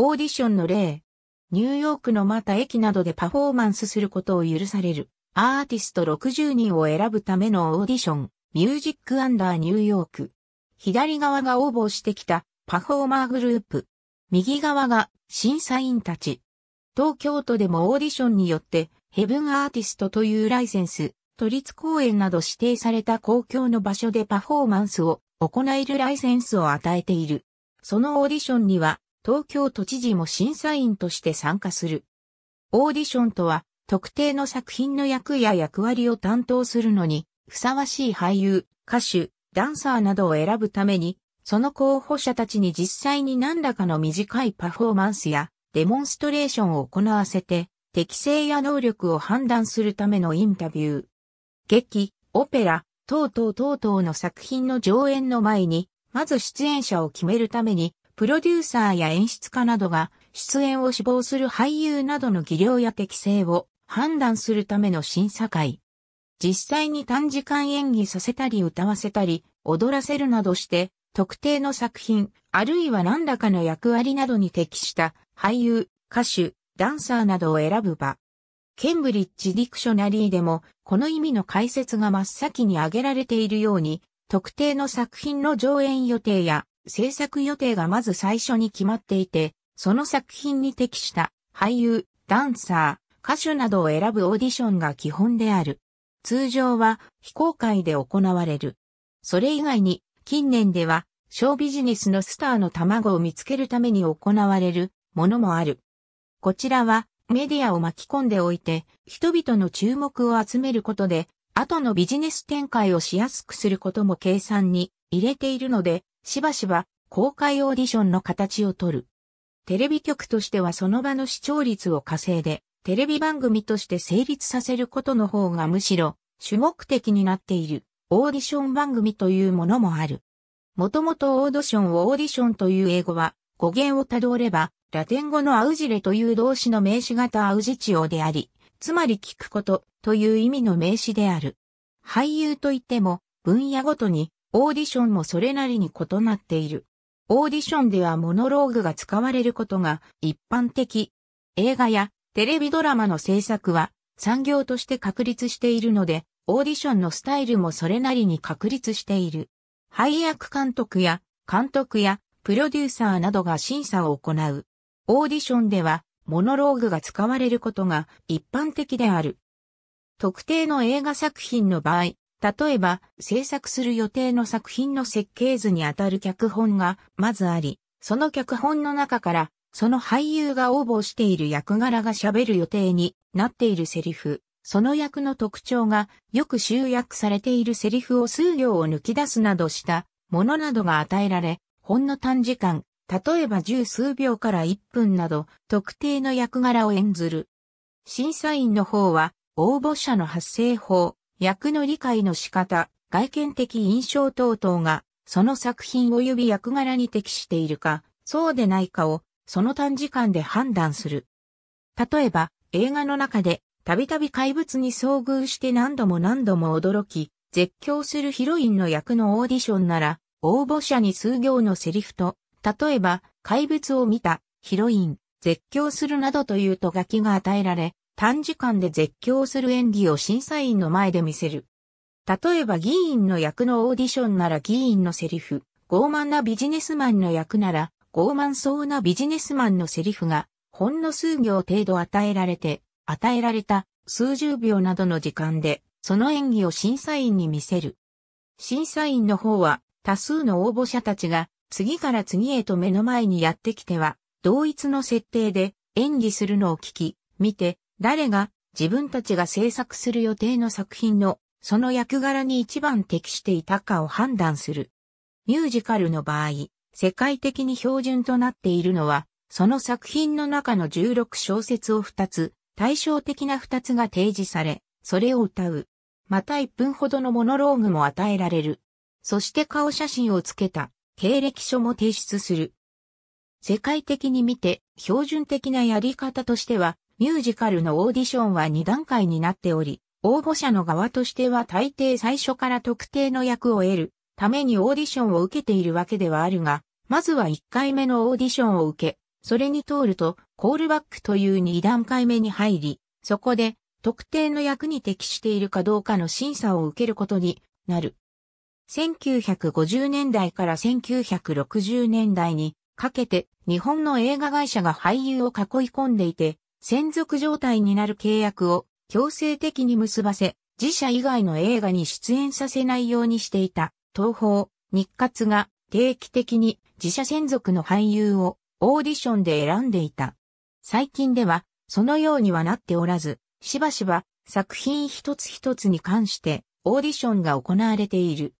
オーディションの例。ニューヨークのまた駅などでパフォーマンスすることを許されるアーティスト60人を選ぶためのオーディション、ミュージックアンダーニューヨーク。左側が応募してきたパフォーマーグループ。右側が審査員たち。東京都でもオーディションによってヘブンアーティストというライセンス、都立公園など指定された公共の場所でパフォーマンスを行えるライセンスを与えている。そのオーディションには東京都知事も審査員として参加する。オーディションとは、特定の作品の役や役割を担当するのに、ふさわしい俳優、歌手、ダンサーなどを選ぶために、その候補者たちに実際に何らかの短いパフォーマンスやデモンストレーションを行わせて、適性や能力を判断するためのインタビュー。劇、オペラ、等々等々の作品の上演の前に、まず出演者を決めるために、プロデューサーや演出家などが出演を志望する俳優などの技量や適性を判断するための審査会。実際に短時間演技させたり歌わせたり踊らせるなどして特定の作品あるいは何らかの役割などに適した俳優、歌手、ダンサーなどを選ぶ場。ケンブリッジ・ディクショナリーでもこの意味の解説が真っ先に挙げられているように特定の作品の上演予定や制作予定がまず最初に決まっていて、その作品に適した俳優、ダンサー、歌手などを選ぶオーディションが基本である。通常は非公開で行われる。それ以外に近年ではショービジネスのスターの卵を見つけるために行われるものもある。こちらはメディアを巻き込んでおいて人々の注目を集めることで後のビジネス展開をしやすくすることも計算に入れているのでしばしば公開オーディションの形をとる。テレビ局としてはその場の視聴率を稼いで、テレビ番組として成立させることの方がむしろ主目的になっているオーディション番組というものもある。もともとオーディションをオーディションという英語は語源をたどればラテン語のアウジレという動詞の名詞型アウジチオであり、つまり聞くことという意味の名詞である。俳優といっても分野ごとにオーディションもそれなりに異なっている。オーディションではモノローグが使われることが一般的。映画やテレビドラマの制作は産業として確立しているので、オーディションのスタイルもそれなりに確立している。配役監督や監督やプロデューサーなどが審査を行う。オーディションではモノローグが使われることが一般的である。特定の映画作品の場合、例えば、制作する予定の作品の設計図にあたる脚本がまずあり、その脚本の中から、その俳優が応募している役柄が喋る予定になっているセリフ、その役の特徴がよく集約されているセリフを数行を抜き出すなどしたものなどが与えられ、ほんの短時間、例えば十数秒から一分など特定の役柄を演ずる。審査員の方は応募者の発声法、役の理解の仕方、外見的印象等々が、その作品及び役柄に適しているか、そうでないかを、その短時間で判断する。例えば、映画の中で、たびたび怪物に遭遇して何度も何度も驚き、絶叫するヒロインの役のオーディションなら、応募者に数行のセリフと、例えば、怪物を見た、ヒロイン、絶叫するなどというと書きが与えられ、短時間で絶叫する演技を審査員の前で見せる。例えば議員の役のオーディションなら議員のセリフ、傲慢なビジネスマンの役なら、傲慢そうなビジネスマンのセリフが、ほんの数行程度与えられて、与えられた数十秒などの時間で、その演技を審査員に見せる。審査員の方は、多数の応募者たちが、次から次へと目の前にやってきては、同一の設定で演技するのを聞き、見て、誰が自分たちが制作する予定の作品のその役柄に一番適していたかを判断する。ミュージカルの場合、世界的に標準となっているのは、その作品の中の16小節を2つ、対照的な2つが提示され、それを歌う。また1分ほどのモノローグも与えられる。そして顔写真をつけた経歴書も提出する。世界的に見て標準的なやり方としてはミュージカルのオーディションは2段階になっており、応募者の側としては大抵最初から特定の役を得るためにオーディションを受けているわけではあるが、まずは1回目のオーディションを受け、それに通るとコールバックという2段階目に入り、そこで特定の役に適しているかどうかの審査を受けることになる。1950年代から1960年代にかけて日本の映画会社が俳優を囲い込んでいて、専属状態になる契約を強制的に結ばせ、自社以外の映画に出演させないようにしていた東宝、日活が定期的に自社専属の俳優をオーディションで選んでいた。最近ではそのようにはなっておらず、しばしば作品一つ一つに関してオーディションが行われている。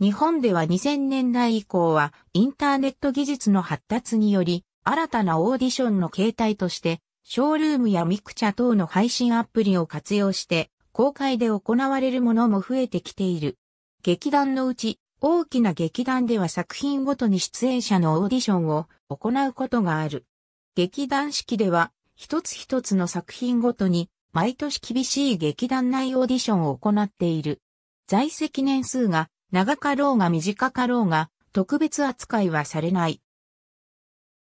日本では2000年代以降はインターネット技術の発達により新たなオーディションの形態としてショールームやミクチャ等の配信アプリを活用して、公開で行われるものも増えてきている。劇団のうち、大きな劇団では作品ごとに出演者のオーディションを行うことがある。劇団式では、一つ一つの作品ごとに、毎年厳しい劇団内オーディションを行っている。在籍年数が長かろうが短かろうが、特別扱いはされない。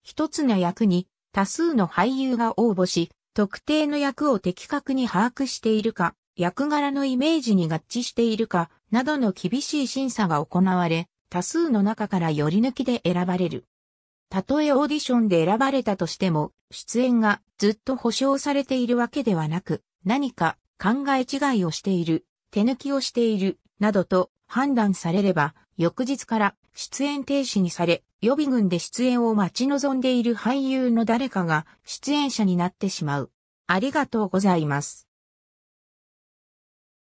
一つの役に多数の俳優が応募し、特定の役を的確に把握しているか、役柄のイメージに合致しているか、などの厳しい審査が行われ、多数の中からより抜きで選ばれる。たとえオーディションで選ばれたとしても、出演がずっと保証されているわけではなく、何か考え違いをしている、手抜きをしている、などと判断されれば、翌日から出演停止にされ、予備軍で出演を待ち望んでいる俳優の誰かが出演者になってしまう。ありがとうございます。